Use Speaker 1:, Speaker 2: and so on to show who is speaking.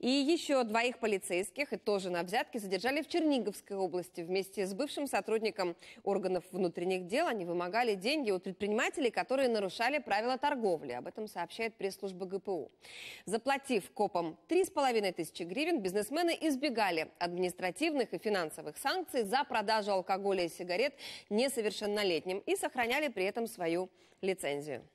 Speaker 1: И еще двоих полицейских, и тоже на взятке, задержали в Черниговской области вместе с бывшим сотрудником органов внутренних дел. Они вымогали деньги у предпринимателей, которые нарушали правила торговли. Об этом сообщает пресс-служба ГПУ. Заплатив копам 3,5 тысячи гривен, бизнесмены избегали административных и финансовых санкций за продажу алкоголя и сигарет несовершеннолетним и сохраняли при этом свою лицензию.